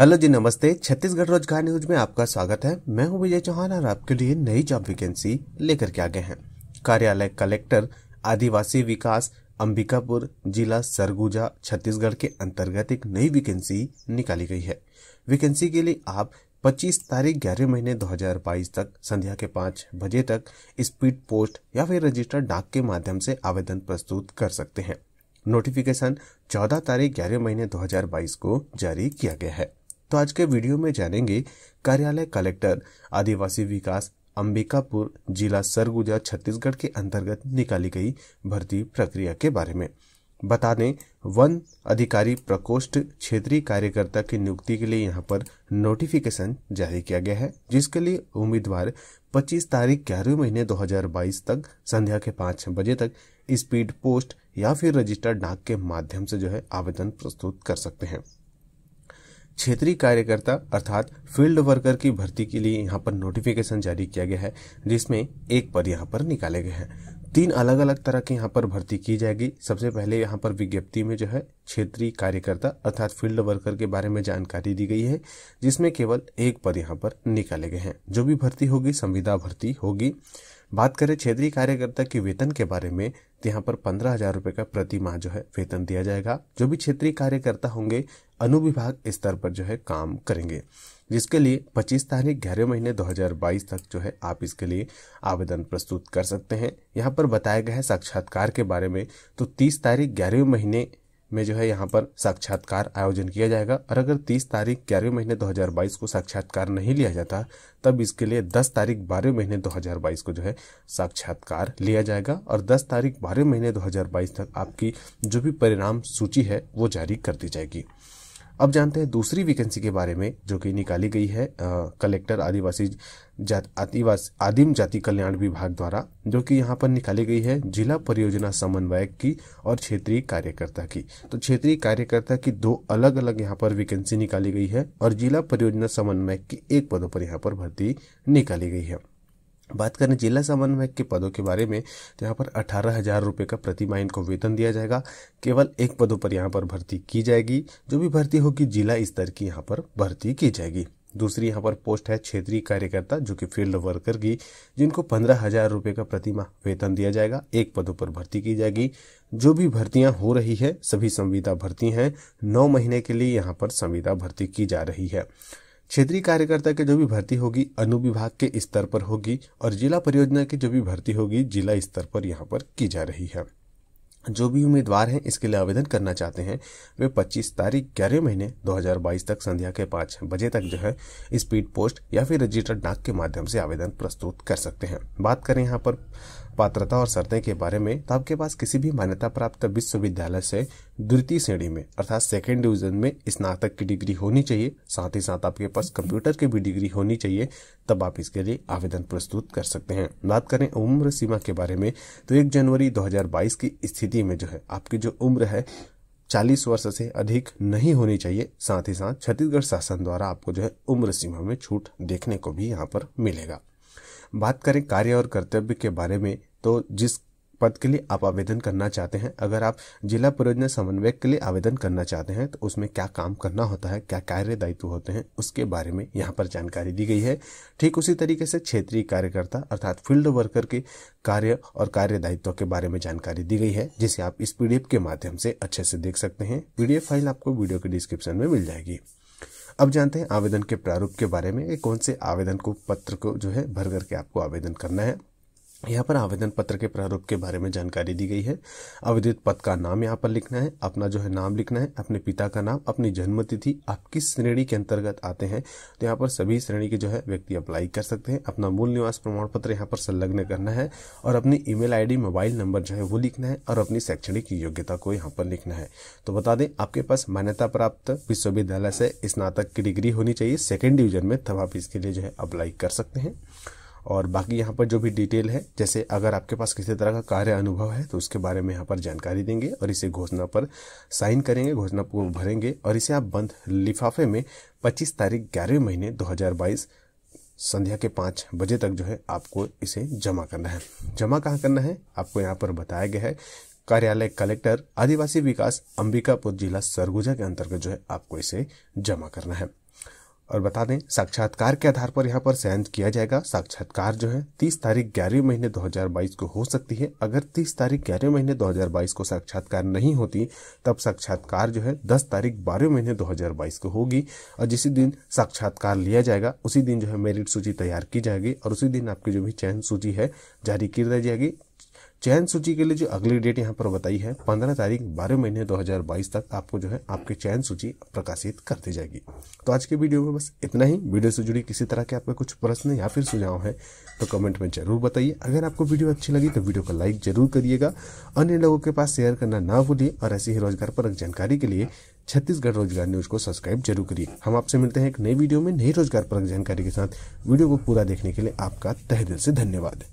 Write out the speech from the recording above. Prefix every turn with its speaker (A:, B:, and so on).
A: hello जी नमस्ते छत्तीसगढ़ रोजगार news में आपका स्वागत है मैं हूं विजय चौहान और आपके लिए नई जॉब वैकेंसी लेकर के आ गए हैं कार्यालय कलेक्टर आदिवासी विकास अंबिकापुर जिला सरगुजा छत्तीसगढ़ के अंतर्गत एक नई वैकेंसी निकाली गई है वैकेंसी के लिए आप 25 तारीख ग्यारह महीने 2022 तक संध्या के पाँच बजे तक स्पीड पोस्ट या फिर रजिस्टर डाक के माध्यम से आवेदन प्रस्तुत कर सकते हैं नोटिफिकेशन 14 तारीख ग्यारह महीने 2022 को जारी किया गया है तो आज के वीडियो में जानेंगे कार्यालय कलेक्टर आदिवासी विकास अंबिकापुर जिला सरगुजा छत्तीसगढ़ के अंतर्गत निकाली गई भर्ती प्रक्रिया के बारे में बता दें वन अधिकारी प्रकोष्ठ क्षेत्रीय कार्यकर्ता की नियुक्ति के लिए यहां पर नोटिफिकेशन जारी किया गया है जिसके लिए उम्मीदवार 25 तारीख ग्यारहवें महीने 2022 तक संध्या के पाँच बजे तक स्पीड पोस्ट या फिर रजिस्टर डाक के माध्यम से जो है आवेदन प्रस्तुत कर सकते हैं क्षेत्रीय कार्यकर्ता अर्थात फील्ड वर्कर की भर्ती के लिए यहाँ पर नोटिफिकेशन जारी किया गया है जिसमें एक पद यहाँ पर निकाले गए हैं तीन अलग अलग तरह के यहाँ पर भर्ती की जाएगी सबसे पहले यहाँ पर विज्ञप्ति में जो है क्षेत्रीय कार्यकर्ता अर्थात फील्ड वर्कर के बारे में जानकारी दी गई है जिसमें केवल एक पद यहाँ पर निकाले गए हैं जो भी भर्ती होगी संविदा भर्ती होगी बात करें क्षेत्रीय कार्यकर्ता के वेतन के बारे में तो यहाँ पर पंद्रह हजार रुपये का प्रति माह जो है वेतन दिया जाएगा जो भी क्षेत्रीय कार्यकर्ता होंगे अनुविभाग स्तर पर जो है काम करेंगे जिसके लिए 25 तारीख ग्यारह महीने 2022 तक जो है आप इसके लिए आवेदन प्रस्तुत कर सकते हैं यहाँ पर बताया गया है साक्षात्कार के बारे में तो 30 तारीख ग्यारहवें महीने में जो है यहाँ पर साक्षात्कार आयोजन किया जाएगा और अगर 30 तारीख ग्यारहवें महीने 2022 को साक्षात्कार नहीं लिया जाता तब इसके लिए 10 तारीख बारहवें महीने 2022 को जो है साक्षात्कार लिया जाएगा और 10 तारीख बारहवें महीने 2022 तक आपकी जो भी परिणाम सूची है वो जारी कर दी जाएगी अब जानते हैं दूसरी वैकेंसी के बारे में जो कि निकाली गई है आ, कलेक्टर आदिवासी आदिवास आदिम जाति कल्याण विभाग द्वारा जो कि यहाँ पर निकाली गई है जिला परियोजना समन्वयक की और क्षेत्रीय कार्यकर्ता की तो क्षेत्रीय कार्यकर्ता की दो अलग अलग यहाँ पर वैकेंसी निकाली गई है और जिला परियोजना समन्वयक की एक पदों पर यहाँ पर भर्ती निकाली गई है बात करें जिला समन्वयक के पदों के बारे में तो यहाँ पर अठारह हजार रुपये का प्रतिमा इनको वेतन दिया जाएगा केवल एक पदों पर यहाँ पर भर्ती की जाएगी जो भी भर्ती होगी जिला स्तर की यहाँ पर भर्ती की जाएगी दूसरी यहाँ पर पोस्ट है क्षेत्रीय कार्यकर्ता जो कि फील्ड वर्कर की जिनको पंद्रह हजार रुपये का प्रतिमा वेतन दिया जाएगा एक पदों पर भर्ती की जाएगी जो भी भर्तियां हो रही है सभी संविदा भर्ती हैं नौ महीने के लिए यहाँ पर संविदा भर्ती की जा रही है क्षेत्रीय कार्यकर्ता की जो भी भर्ती होगी अनुविभाग के स्तर पर होगी और जिला परियोजना की जो भी भर्ती होगी जिला स्तर पर यहाँ पर की जा रही है जो भी उम्मीदवार हैं इसके लिए आवेदन करना चाहते हैं वे 25 तारीख ग्यारह महीने 2022 तक संध्या के पाँच बजे तक जो है स्पीड पोस्ट या फिर रजिस्टर्ड डाक के माध्यम से आवेदन प्रस्तुत कर सकते हैं बात करें यहाँ पर पात्रता और शर्तें के बारे में तो आपके पास किसी भी मान्यता प्राप्त विश्वविद्यालय से द्वितीय श्रेणी में अर्थात सेकेंड डिविजन में स्नातक की डिग्री होनी चाहिए साथ ही साथ आपके पास कंप्यूटर की भी डिग्री होनी चाहिए तब आप इसके लिए आवेदन प्रस्तुत कर सकते हैं बात करें उम्र सीमा के बारे में तो एक जनवरी दो की स्थिति में जो है आपकी जो उम्र है चालीस वर्ष से अधिक नहीं होनी चाहिए साथ ही साथ छत्तीसगढ़ शासन द्वारा आपको जो है उम्र सीमा में छूट देखने को भी यहाँ पर मिलेगा बात करें कार्य और कर्तव्य के बारे में तो जिस पद के लिए आप आवेदन करना चाहते हैं अगर आप जिला परियोजना समन्वयक के लिए आवेदन करना चाहते हैं तो उसमें क्या काम करना होता है क्या कार्य दायित्व होते हैं उसके बारे में यहाँ पर जानकारी दी गई है ठीक उसी तरीके से क्षेत्रीय कार्यकर्ता अर्थात फील्ड वर्कर के कार्य और कार्य दायित्व के बारे में जानकारी दी गई है जिसे आप इस पीडीएफ के माध्यम से अच्छे से देख सकते हैं पीडीएफ फाइल आपको वीडियो के डिस्क्रिप्शन में मिल जाएगी अब जानते हैं आवेदन के प्रारूप के बारे में कौन से आवेदन को पत्र को जो है भर करके आपको आवेदन करना है यहाँ पर आवेदन पत्र के प्रारूप के बारे में जानकारी दी गई है आवेदित पद का नाम यहाँ पर लिखना है अपना जो है नाम लिखना है अपने पिता का नाम अपनी जन्मतिथि आप किस श्रेणी के अंतर्गत आते हैं तो यहाँ पर सभी श्रेणी के जो है व्यक्ति अप्लाई कर सकते हैं अपना मूल निवास प्रमाण पत्र यहाँ पर संलग्न करना है और अपनी ई मेल मोबाइल नंबर जो है वो लिखना है और अपनी शैक्षणिक योग्यता को यहाँ पर लिखना है तो बता दें आपके पास मान्यता प्राप्त विश्वविद्यालय से स्नातक की डिग्री होनी चाहिए सेकेंड डिविजन में तब आप इसके लिए जो है अप्लाई कर सकते हैं और बाकी यहाँ पर जो भी डिटेल है जैसे अगर आपके पास किसी तरह का कार्य अनुभव है तो उसके बारे में यहाँ पर जानकारी देंगे और इसे घोषणा पर साइन करेंगे घोषणा पूर्व भरेंगे और इसे आप बंद लिफाफे में पच्चीस तारीख ग्यारहवें महीने दो संध्या के पाँच बजे तक जो है आपको इसे जमा करना है जमा कहाँ करना है आपको यहाँ पर बताया गया है कार्यालय कलेक्टर आदिवासी विकास अंबिकापुर जिला सरगुजा के अंतर्गत जो है आपको इसे जमा करना है और बता दें साक्षात्कार के आधार पर यहाँ पर चयन किया जाएगा साक्षात्कार जो है तीस तारीख ग्यारहवीं महीने 2022 को हो सकती है अगर तीस तारीख ग्यारहवें महीने 2022 को साक्षात्कार नहीं होती तब साक्षात्कार जो है दस तारीख बारहवें महीने 2022 को होगी और जिस दिन साक्षात्कार लिया जाएगा उसी दिन जो है मेरिट सूची तैयार की जाएगी और उसी दिन आपकी जो भी चयन सूची है जारी की जाएगी चयन सूची के लिए जो अगली डेट यहाँ पर बताई है पंद्रह तारीख बारह महीने दो हजार बाईस तक आपको जो है आपकी चयन सूची प्रकाशित कर दी जाएगी तो आज के वीडियो में बस इतना ही वीडियो से जुड़ी किसी तरह के आपके कुछ प्रश्न या फिर सुझाव है तो कमेंट में जरूर बताइए अगर आपको वीडियो अच्छी लगी तो वीडियो को लाइक जरूर करिएगा अन्य लोगों के पास शेयर करना ना भूलिए और ऐसी ही रोजगार पर जानकारी के लिए छत्तीसगढ़ रोजगार न्यूज को सब्सक्राइब जरूर करिए हम आपसे मिलते हैं एक नई वीडियो में नई रोजगार पर जानकारी के साथ वीडियो को पूरा देखने के लिए आपका तहे दिल से धन्यवाद